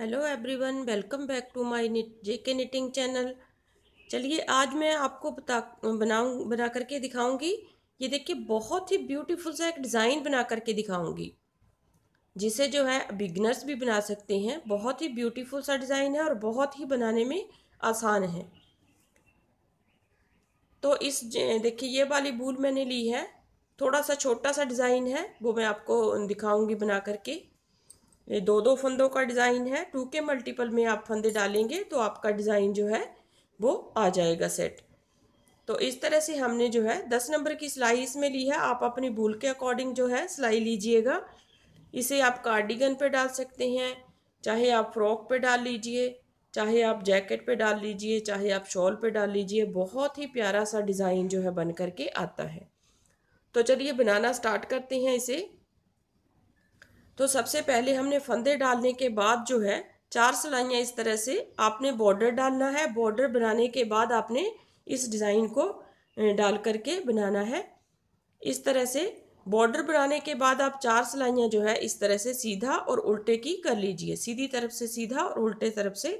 hello everyone welcome back to my knit के knitting channel चलिए आज मैं आपको बता बनाऊँ बना करके दिखाऊंगी ये देखिए बहुत ही ब्यूटीफुल सा एक डिज़ाइन बना करके दिखाऊंगी जिसे जो है बिगनर्स भी बना सकते हैं बहुत ही ब्यूटीफुल सा डिज़ाइन है और बहुत ही बनाने में आसान है तो इस देखिए ये वाली भूल मैंने ली है थोड़ा सा छोटा सा डिज़ाइन है वो मैं आपको दिखाऊँगी बना करके ये दो दो फंदों का डिज़ाइन है टू के मल्टीपल में आप फंदे डालेंगे तो आपका डिज़ाइन जो है वो आ जाएगा सेट तो इस तरह से हमने जो है दस नंबर की सिलाई इसमें ली है आप अपनी भूल के अकॉर्डिंग जो है सिलाई लीजिएगा इसे आप कार्डिगन पे डाल सकते हैं चाहे आप फ्रॉक पे डाल लीजिए चाहे आप जैकेट पे डाल लीजिए चाहे आप शॉल पे डाल लीजिए बहुत ही प्यारा सा डिज़ाइन जो है बन करके आता है तो चलिए बनाना स्टार्ट करते हैं इसे तो सबसे पहले हमने फंदे डालने के बाद जो है चार सिलाइयाँ इस तरह से आपने बॉर्डर डालना है बॉर्डर बनाने के बाद आपने इस डिज़ाइन को डाल करके बनाना है इस तरह से बॉर्डर बनाने के बाद आप चार सिलाइयाँ जो है इस तरह से सीधा और उल्टे की कर लीजिए सीधी तरफ से सीधा और उल्टे तरफ से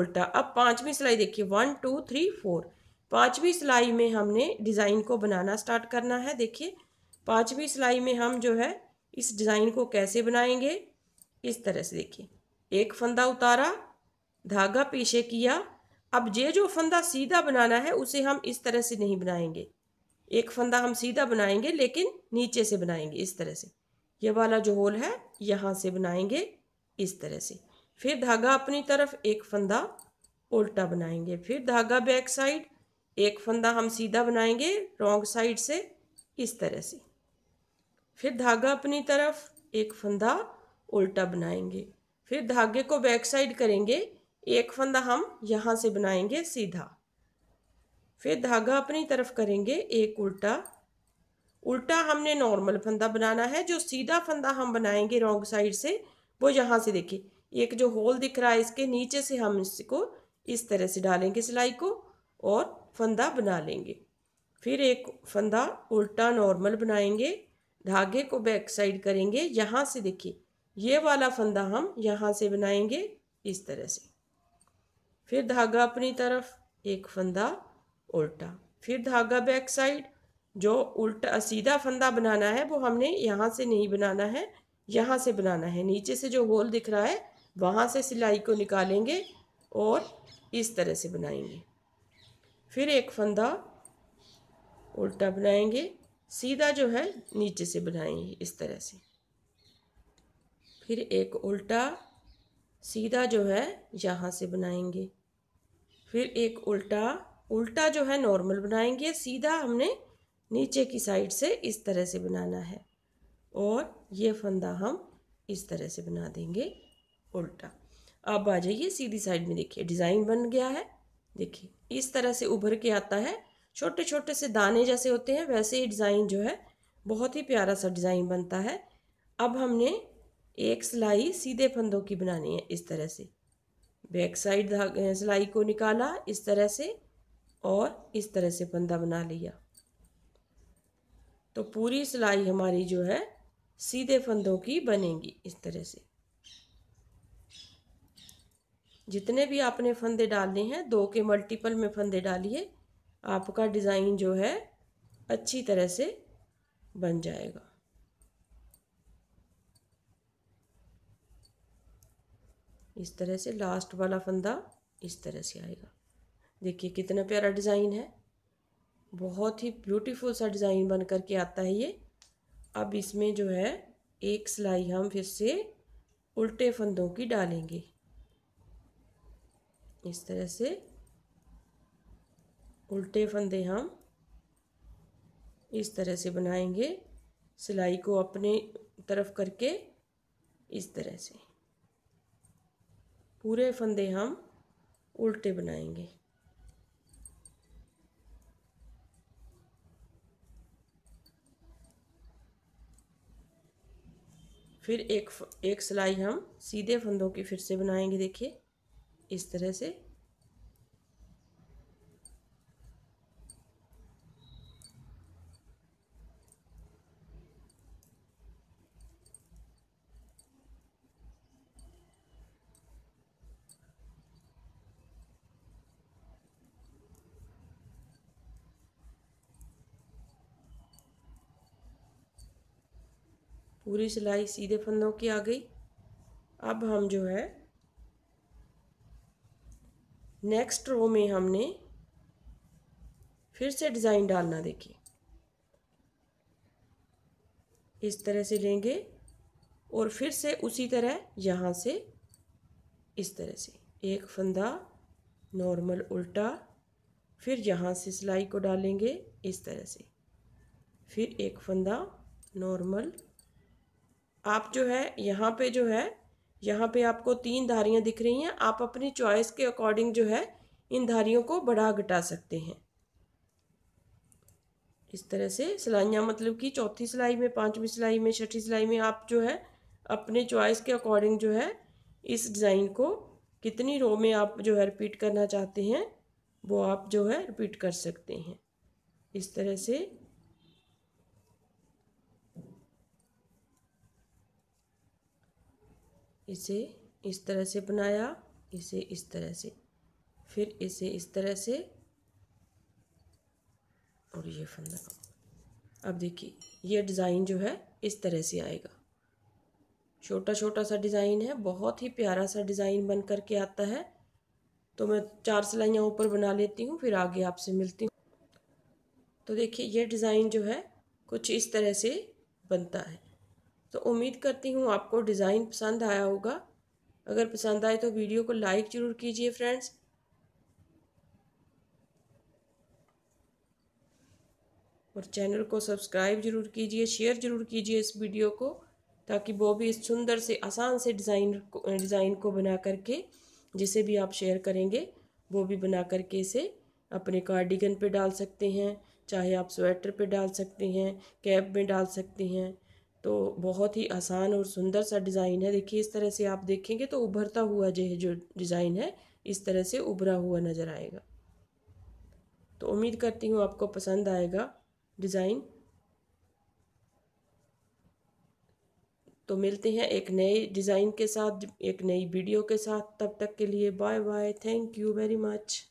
उल्टा अब पाँचवीं सिलाई देखिए वन टू थ्री फोर पाँचवीं सिलाई में हमने डिज़ाइन को बनाना स्टार्ट करना है देखिए पाँचवीं सिलाई में हम जो है इस डिज़ाइन को कैसे बनाएंगे इस तरह से देखिए एक फंदा उतारा धागा पीछे किया अब ये जो फंदा सीधा बनाना है उसे हम इस तरह से नहीं बनाएंगे एक फंदा हम सीधा बनाएंगे लेकिन नीचे से बनाएंगे इस तरह से ये वाला जो होल है यहाँ से बनाएंगे इस तरह से फिर धागा अपनी तरफ एक फंदा उल्टा बनाएंगे फिर धागा बैक साइड एक फंदा हम सीधा बनाएंगे रॉन्ग साइड से इस तरह से फिर धागा अपनी तरफ एक फंदा उल्टा बनाएंगे फिर धागे को बैक साइड करेंगे एक फंदा हम यहाँ से बनाएंगे सीधा फिर धागा अपनी तरफ करेंगे एक उल्टा उल्टा हमने नॉर्मल फंदा बनाना है जो सीधा फंदा हम बनाएंगे रॉन्ग साइड से वो यहाँ से देखिए एक जो होल दिख रहा है इसके नीचे से हम इसको इस तरह से डालेंगे सिलाई को और फंदा बना लेंगे फिर एक फंदा उल्टा नॉर्मल बनाएंगे धागे को बैक साइड करेंगे यहाँ से देखिए ये वाला फंदा हम यहाँ से बनाएंगे इस तरह से फिर धागा अपनी तरफ एक फंदा उल्टा फिर धागा बैक साइड जो उल्टा सीधा फंदा बनाना है वो हमने यहाँ से नहीं बनाना है यहाँ से बनाना है नीचे से जो होल दिख रहा है वहाँ से सिलाई को निकालेंगे और इस तरह से बनाएंगे फिर एक फंदा उल्टा बनाएंगे सीधा जो है नीचे से बनाएंगे इस तरह से फिर एक उल्टा सीधा जो है यहाँ से बनाएंगे फिर एक उल्टा उल्टा जो है नॉर्मल बनाएंगे सीधा हमने नीचे की साइड से इस तरह से बनाना है और ये फंदा हम इस तरह से बना देंगे उल्टा अब आ जाइए सीधी साइड में देखिए डिज़ाइन बन गया है देखिए इस तरह से उभर के आता है छोटे छोटे से दाने जैसे होते हैं वैसे ही डिज़ाइन जो है बहुत ही प्यारा सा डिज़ाइन बनता है अब हमने एक सिलाई सीधे फंदों की बनानी है इस तरह से बैक साइड सिलाई को निकाला इस तरह से और इस तरह से फंदा बना लिया तो पूरी सिलाई हमारी जो है सीधे फंदों की बनेगी इस तरह से जितने भी आपने फंदे डालने हैं दो के मल्टीपल में फंदे डालिए आपका डिज़ाइन जो है अच्छी तरह से बन जाएगा इस तरह से लास्ट वाला फंदा इस तरह से आएगा देखिए कितना प्यारा डिज़ाइन है बहुत ही ब्यूटीफुल सा डिज़ाइन बन कर के आता है ये अब इसमें जो है एक सिलाई हम फिर से उल्टे फंदों की डालेंगे इस तरह से उल्टे फंदे हम इस तरह से बनाएंगे सिलाई को अपने तरफ करके इस तरह से पूरे फंदे हम उल्टे बनाएंगे फिर एक एक सिलाई हम सीधे फंदों की फिर से बनाएंगे देखिए इस तरह से पूरी सिलाई सीधे फंदों की आ गई अब हम जो है नेक्स्ट रो में हमने फिर से डिज़ाइन डालना देखिए इस तरह से लेंगे और फिर से उसी तरह यहाँ से इस तरह से एक फंदा नॉर्मल उल्टा फिर यहाँ से सिलाई को डालेंगे इस तरह से फिर एक फंदा नॉर्मल आप जो है यहाँ पे जो है यहाँ पे आपको तीन धारियाँ दिख रही हैं आप अपनी चॉइस के अकॉर्डिंग जो है इन धारियों को बढ़ा घटा सकते हैं इस तरह से सिलाइयाँ मतलब कि चौथी सिलाई में पाँचवीं सिलाई में छठी सिलाई में आप जो है अपने चॉइस के अकॉर्डिंग जो है इस डिज़ाइन को कितनी रो में आप जो है रिपीट करना चाहते हैं वो आप जो है रिपीट कर सकते हैं इस तरह से इसे इस तरह से बनाया इसे इस तरह से फिर इसे इस तरह से और ये फंदा अब देखिए ये डिज़ाइन जो है इस तरह से आएगा छोटा छोटा सा डिज़ाइन है बहुत ही प्यारा सा डिज़ाइन बन कर के आता है तो मैं चार सिलाइयाँ ऊपर बना लेती हूँ फिर आगे आपसे मिलती हूँ तो देखिए ये डिज़ाइन जो है कुछ इस तरह से बनता है तो उम्मीद करती हूँ आपको डिज़ाइन पसंद आया होगा अगर पसंद आए तो वीडियो को लाइक ज़रूर कीजिए फ्रेंड्स और चैनल को सब्सक्राइब ज़रूर कीजिए शेयर ज़रूर कीजिए इस वीडियो को ताकि वो भी इस सुंदर से आसान से डिज़ाइन को डिज़ाइन को बना करके जिसे भी आप शेयर करेंगे वो भी बना करके इसे अपने कार्डिगन पे डाल सकते हैं चाहे आप स्वेटर पे डाल सकते हैं कैप में डाल सकते हैं तो बहुत ही आसान और सुंदर सा डिज़ाइन है देखिए इस तरह से आप देखेंगे तो उभरता हुआ जो है जो डिज़ाइन है इस तरह से उभरा हुआ नज़र आएगा तो उम्मीद करती हूँ आपको पसंद आएगा डिज़ाइन तो मिलते हैं एक नए डिज़ाइन के साथ एक नई वीडियो के साथ तब तक के लिए bye bye thank you very much